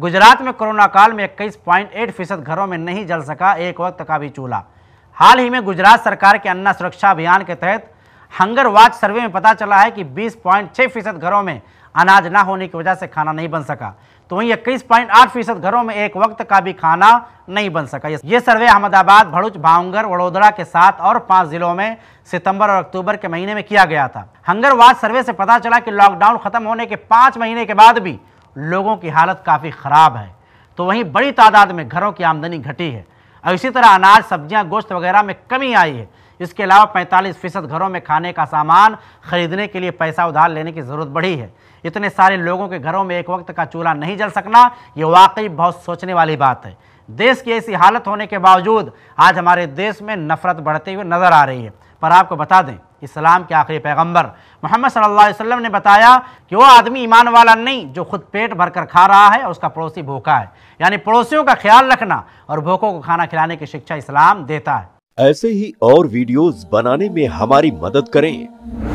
गुजरात में कोरोना काल में इक्कीस पॉइंट एट फीसद घरों में नहीं जल सका एक वक्त का भी चूल्हा हाल ही में गुजरात सरकार के अन्ना सुरक्षा अभियान के तहत हंगर वाच सर्वे में पता चला है कि बीस पॉइंट छः फीसद घरों में अनाज ना होने की वजह से खाना नहीं बन सका तो वहीं इक्कीस पॉइंट आठ फीसद घरों में एक वक्त का भी खाना नहीं बन सका ये सर्वे अहमदाबाद भरूच भावंगर वडोदरा के साथ और पांच जिलों में सितंबर और अक्टूबर के महीने में किया गया था हंगर वाच सर्वे से पता चला कि लॉकडाउन खत्म होने के पाँच महीने के बाद भी लोगों की हालत काफ़ी ख़राब है तो वहीं बड़ी तादाद में घरों की आमदनी घटी है और इसी तरह अनाज सब्जियां गोश्त वगैरह में कमी आई है इसके अलावा 45 फीसद घरों में खाने का सामान खरीदने के लिए पैसा उधार लेने की ज़रूरत बढ़ी है इतने सारे लोगों के घरों में एक वक्त का चूल्हा नहीं जल सकना ये वाकई बहुत सोचने वाली बात है देश की ऐसी हालत होने के बावजूद आज हमारे देश में नफरत बढ़ते हुए नज़र आ रही है पर आपको बता दें इस्लाम के आखिरी पैगंबर मोहम्मद सल्लल्लाहु अलैहि वसल्लम ने बताया कि वो आदमी ईमान वाला नहीं जो खुद पेट भर कर खा रहा है और उसका पड़ोसी भूखा है यानी पड़ोसियों का ख्याल रखना और भूखों को खाना खिलाने की शिक्षा इस्लाम देता है ऐसे ही और वीडियोस बनाने में हमारी मदद करें